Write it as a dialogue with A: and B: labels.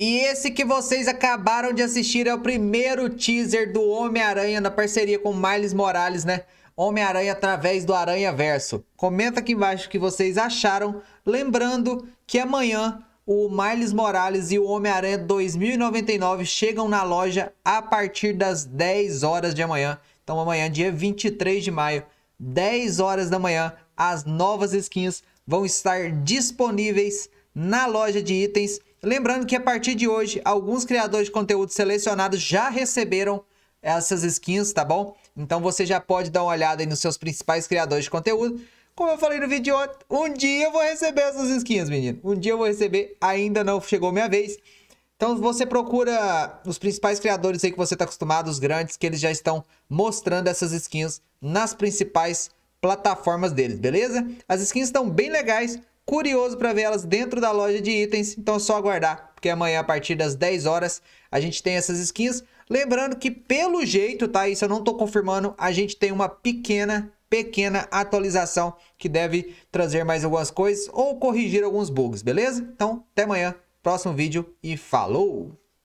A: E esse que vocês acabaram de assistir é o primeiro teaser do Homem-Aranha na parceria com Miles Morales, né? Homem-Aranha através do Aranha Verso. Comenta aqui embaixo o que vocês acharam, lembrando que amanhã o Miles Morales e o Homem-Aranha 2099 chegam na loja a partir das 10 horas de amanhã. Então amanhã, dia 23 de maio, 10 horas da manhã, as novas skins vão estar disponíveis na loja de itens Lembrando que a partir de hoje, alguns criadores de conteúdo selecionados já receberam essas skins, tá bom? Então você já pode dar uma olhada aí nos seus principais criadores de conteúdo. Como eu falei no vídeo ontem, um dia eu vou receber essas skins, menino. Um dia eu vou receber, ainda não chegou minha vez. Então você procura os principais criadores aí que você está acostumado, os grandes, que eles já estão mostrando essas skins nas principais plataformas deles, beleza? As skins estão bem legais, curioso para ver elas dentro da loja de itens, então é só aguardar, porque amanhã a partir das 10 horas a gente tem essas skins. Lembrando que pelo jeito, tá? Isso eu não tô confirmando, a gente tem uma pequena pequena atualização que deve trazer mais algumas coisas ou corrigir alguns bugs, beleza? Então, até amanhã, próximo vídeo e falou!